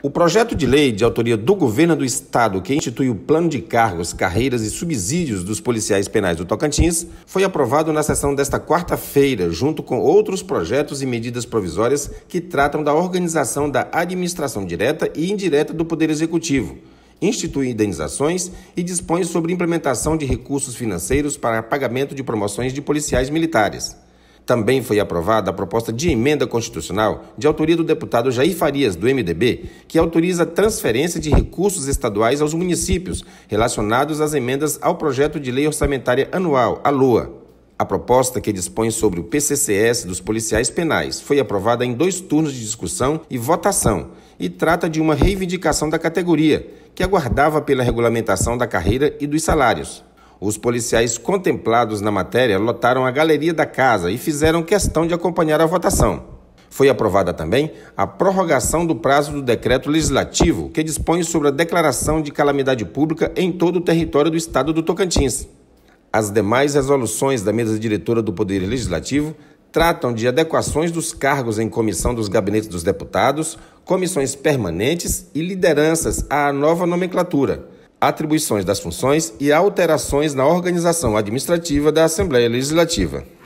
O projeto de lei de autoria do governo do estado que institui o plano de cargos, carreiras e subsídios dos policiais penais do Tocantins foi aprovado na sessão desta quarta-feira, junto com outros projetos e medidas provisórias que tratam da organização da administração direta e indireta do Poder Executivo, institui indenizações e dispõe sobre implementação de recursos financeiros para pagamento de promoções de policiais militares. Também foi aprovada a proposta de emenda constitucional de autoria do deputado Jair Farias, do MDB, que autoriza a transferência de recursos estaduais aos municípios relacionados às emendas ao projeto de lei orçamentária anual, a LUA. A proposta que dispõe sobre o PCCS dos policiais penais foi aprovada em dois turnos de discussão e votação e trata de uma reivindicação da categoria, que aguardava pela regulamentação da carreira e dos salários. Os policiais contemplados na matéria lotaram a galeria da casa e fizeram questão de acompanhar a votação. Foi aprovada também a prorrogação do prazo do decreto legislativo que dispõe sobre a declaração de calamidade pública em todo o território do estado do Tocantins. As demais resoluções da mesa diretora do Poder Legislativo tratam de adequações dos cargos em comissão dos gabinetes dos deputados, comissões permanentes e lideranças à nova nomenclatura atribuições das funções e alterações na organização administrativa da Assembleia Legislativa.